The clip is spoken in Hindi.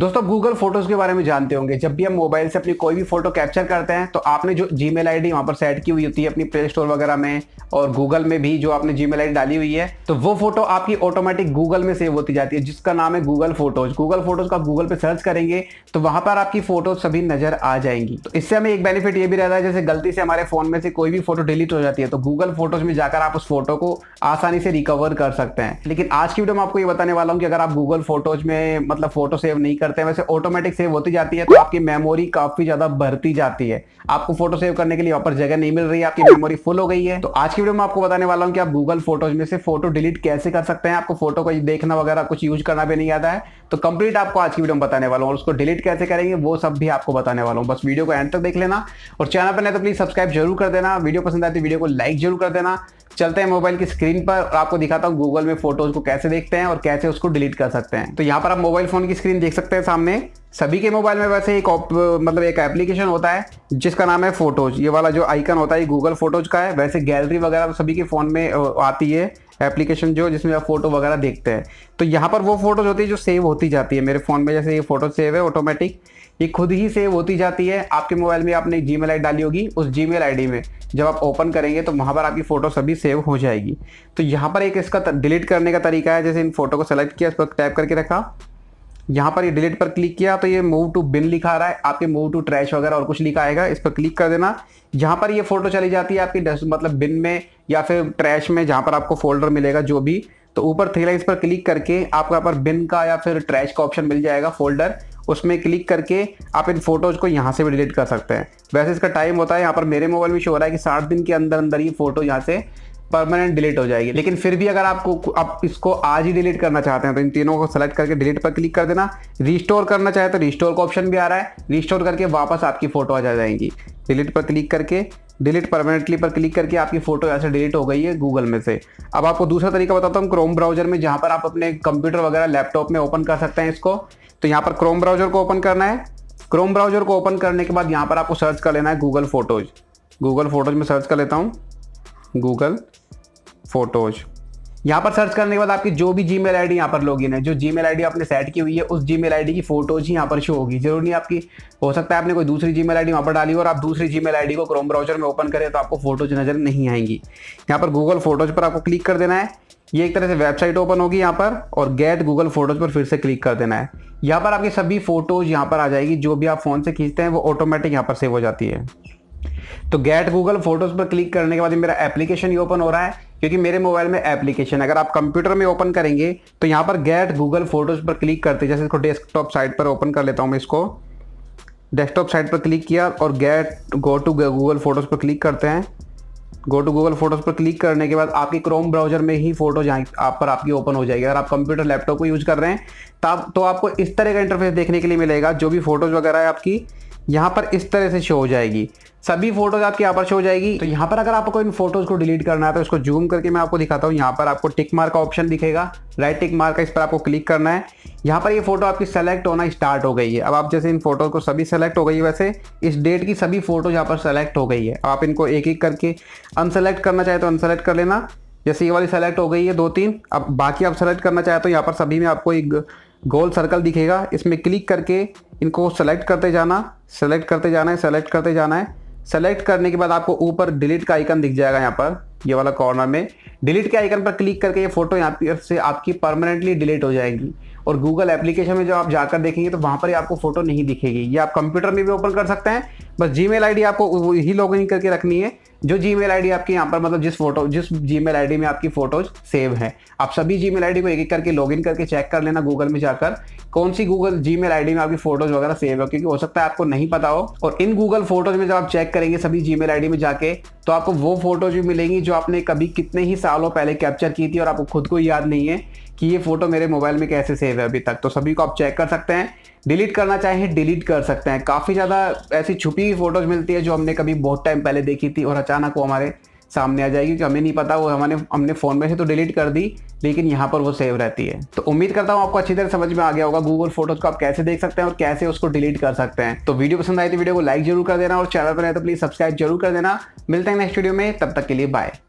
दोस्तों गूगल फोटोज के बारे में जानते होंगे जब भी हम मोबाइल से अपनी कोई भी फोटो कैप्चर करते हैं तो आपने जो जी मेल आई वहाँ पर सेट की हुई होती है अपनी प्ले स्टोर वगैरह में और गूगल में भी जो आपने जी मेल डाली हुई है तो वो फोटो आपकी ऑटोमेटिक गूगल में सेव होती जाती है जिसका नाम है गूगल फोटोज गूगल फोटोज का गूगल पर सर्च करेंगे तो वहाँ पर आपकी फोटो सभी नजर आ जाएंगी तो इससे हमें एक बेनिफिट ये भी रहता है जैसे गलती से हमारे फोन में से कोई भी फोटो डिलीट हो जाती है तो गूगल फोटोज में जाकर आप उस फोटो को आसानी से रिकवर कर सकते हैं लेकिन आज की वीडियो में आपको ये बताने वाला हूँ कि अगर आप गूगल फोटोज में मतलब फोटो सेव नहीं कर करते हैं वैसे ऑटोमेटिक सेव होती जाती है तो आपकी मेमोरी काफी ज्यादा बढ़ती जाती है आपको फोटो सेव करने के लिए वहां पर जगह नहीं मिल रही है आपकी मेमोरी फुल हो गई है तो आज की वीडियो में आपको बताने वाला हूँ कि आप गूगल फोटोज में से फोटो डिलीट कैसे कर सकते हैं आपको फोटो को देखना वगैरह कुछ यूज करना भी नहीं आता है तो कंप्लीट आपको आज की वीडियो में बताने वाला हूँ उसको डिलीट कैसे करेंगे वो सब भी आपको बताने वाला हूँ बस वीडियो को एंड तक देख लेना और चैनल पर नहीं तो प्लीज सब्सक्राइब जरूर कर देना वीडियो पसंद आती तो है वीडियो को लाइक जरूर कर देना चलते हैं मोबाइल की स्क्रीन पर और आपको दिखाता हूँ गूगल में फोटोज को कैसे देखते हैं और कैसे उसको डिलीट कर सकते हैं तो यहाँ पर आप मोबाइल फोन की स्क्रीन देख सकते हैं सामने सभी के मोबाइल में वैसे एक मतलब एक एप्लीकेशन होता है जिसका नाम है फोटोज ये वाला जो आइकन होता है गूगल फोटोज का है वैसे गैलरी वगैरह तो सभी के फ़ोन में आती है एप्लीकेशन जो जिसमें आप फोटो वगैरह देखते हैं तो यहाँ पर वो फोटोज होती है जो सेव होती जाती है मेरे फ़ोन में जैसे ये फोटो सेव है ऑटोमेटिक ये खुद ही सेव होती जाती है आपके मोबाइल में आपने जी मेल डाली होगी उस जी मेल में जब आप ओपन करेंगे तो वहाँ पर आपकी फ़ोटो सभी सेव हो जाएगी तो यहाँ पर एक इसका डिलीट करने का तरीका है जैसे इन फोटो को सेलेक्ट किया उस पर टैप करके रखा यहाँ पर ये डिलीट पर क्लिक किया तो ये मूव टू बिन लिखा रहा है आपके मूव टू ट्रैश वगैरह और कुछ लिखा आएगा इस पर क्लिक कर देना यहाँ पर ये फोटो चली जाती है आपकी मतलब बिन में या फिर ट्रैश में जहाँ पर आपको फोल्डर मिलेगा जो भी तो ऊपर थ्री लाइन्स पर क्लिक करके आपको यहाँ पर बिन का या फिर ट्रैश का ऑप्शन मिल जाएगा फोल्डर उसमें क्लिक करके आप इन फोटोज़ को यहाँ से भी डिलीट कर सकते हैं वैसे इसका टाइम होता है यहाँ पर मेरे मोबाइल में शो हो रहा है कि साठ दिन के अंदर अंदर ये फ़ोटो यहाँ से परमानेंट डिलीट हो जाएगी लेकिन फिर भी अगर आपको आप इसको आज ही डिलीट करना चाहते हैं तो इन तीनों को सेलेक्ट करके डिलीट पर क्लिक कर देना रिस्टोर करना चाहे तो रिस्टोर का ऑप्शन भी आ रहा है रिस्टोर करके वापस आपकी फ़ोटो आ जा जाएंगी डिलीट पर क्लिक करके डिलीट परमानेंटली पर क्लिक करके आपकी फ़ोटो ऐसे डिलीट हो गई है गूगल में से अब आपको दूसरा तरीका बताता हूँ क्रोम ब्राउजर में जहाँ पर आप अपने कंप्यूटर वगैरह लैपटॉप में ओपन कर सकते हैं इसको तो यहाँ पर क्रोम ब्राउजर को ओपन करना है क्रोम ब्राउजर को ओपन करने के बाद यहाँ पर आपको सर्च कर लेना है गूगल फ़ोटोज़ गूगल फ़ोटोज़ में सर्च कर लेता हूँ गूगल फ़ोटोज़ यहाँ पर सर्च करने के बाद आपकी जो भी जी मेल आई डी यहाँ पर लॉग है जो जी मेल आपने सेट की हुई है उस जी मेल आई डी की फोटोज ही यहाँ पर शो होगी जरूर नहीं आपकी हो सकता है आपने कोई दूसरी जी मेल आई डी पर डाली हो और आप दूसरी जी मेल आई डी को क्रोम ब्राउजर में ओपन करें तो आपको फोटोज नजर नहीं आएंगी यहाँ पर गूगल फोटोज पर आपको क्लिक कर देना है ये एक तरह से वेबसाइट ओपन होगी यहाँ पर और गेट गूगल फोटोज पर फिर से क्लिक कर देना है यहाँ पर आपकी सभी फोटोज यहाँ पर आ जाएगी जो भी आप फ़ोन से खींचते हैं वो ऑटोमेटिक यहाँ पर सेव हो जाती है तो गेट गूगल फोटोज पर क्लिक करने के बाद मेरा एप्लीकेशन ही ओपन हो रहा है क्योंकि मेरे मोबाइल में एप्लीकेशन अगर आप कंप्यूटर में ओपन करेंगे तो यहाँ पर गेट गूगल फोटोज़ पर क्लिक करते जैसे इसको डेस्कटॉप साइट पर ओपन कर लेता हूँ मैं इसको डेस्कटॉप साइट पर क्लिक किया और get go to Google photos पर क्लिक करते हैं गो टू गूगल फोटोज़ पर क्लिक करने के बाद आपके क्रोम ब्राउजर में ही फोटो जहाँ आप पर आपकी ओपन हो जाएगी अगर आप कंप्यूटर लैपटॉप को यूज़ कर रहे हैं तब तो आपको इस तरह का इंटरफेस देखने के लिए मिलेगा जो भी फोटोज़ वगैरह है आपकी यहाँ पर इस तरह से शो हो जाएगी सभी फोटोज़ आपके यहाँ पर शो हो जाएगी तो यहाँ पर अगर आपको इन फोटोज़ को डिलीट करना है तो इसको जूम करके मैं आपको दिखाता हूँ यहाँ पर आपको टिक मार्क का ऑप्शन दिखेगा राइट टिक मार्क का इस पर आपको क्लिक करना है यहाँ पर ये फोटो आपकी सेलेक्ट होना स्टार्ट हो गई है अब आप जैसे इन फोटो को सभी सेलेक्ट हो गई है वैसे इस डेट की सभी फोटो यहाँ पर सेलेक्ट हो गई है आप इनको एक एक करके अनसेलेक्ट करना चाहे तो अनसेलेक्ट कर लेना जैसे ये वाली सेलेक्ट हो गई है दो तीन अब बाकी आप सेलेक्ट करना चाहे तो यहाँ पर सभी में आपको एक गोल सर्कल दिखेगा इसमें क्लिक करके इनको सेलेक्ट करते जाना सेलेक्ट करते जाना है सेलेक्ट करते जाना है सेलेक्ट करने के बाद आपको ऊपर डिलीट का आइकन दिख जाएगा यहाँ पर ये वाला कॉर्नर में डिलीट के आइकन पर क्लिक करके ये फ़ोटो यहाँ पर से आपकी परमानेंटली डिलीट हो जाएगी और गूगल एप्लीकेशन में जब आप जाकर देखेंगे तो वहाँ पर आपको फ़ोटो नहीं दिखेगी ये आप कंप्यूटर में भी ओपन कर सकते हैं बस जी मेल आपको यही लॉग इन करके रखनी है जो जी मेल आपकी यहाँ पर मतलब जिस फोटो जिस जी मेल में आपकी फ़ोटोज़ सेव हैं आप सभी जी मेल को एक एक करके लॉगिन करके चेक कर लेना गूगल में जाकर कौन सी गूगल जी मेल में आपकी फ़ोटोज़ वगैरह सेव है क्योंकि हो सकता है आपको नहीं पता हो और इन गूगल फ़ोटोज़ में जब आप चेक करेंगे सभी जी मेल में जाके तो आपको वो फ़ोटोज़ भी मिलेंगी जो आपने कभी कितने ही सालों पहले कैप्चर की थी और आपको खुद को याद नहीं है कि ये फ़ोटो मेरे मोबाइल में कैसे सेव है अभी तक तो सभी को आप चेक कर सकते हैं डिलीट करना चाहें डिलीट कर सकते हैं काफ़ी ज़्यादा ऐसी छुपी हुई फ़ोटोज़ मिलती है जो हमने कभी बहुत टाइम पहले देखी थी और अचानक वो हमारे सामने आ जाएगी क्योंकि हमें नहीं पता वो हमारे हमने फ़ोन में से तो डिलीट कर दी लेकिन यहाँ पर वो सेव रहती है तो उम्मीद करता हूँ आपको अच्छी तरह समझ में आ गया होगा गूगल फोटोज़ को आप कैसे देख सकते हैं और कैसे उसको डिलीट कर सकते हैं तो वीडियो पसंद आई तो वीडियो को लाइक जरूर कर देना और चैनल पर रहे तो प्लीज़ सब्सक्राइब जरूर कर देना मिलते हैं नेक्स्ट वीडियो में तब तक के लिए बाय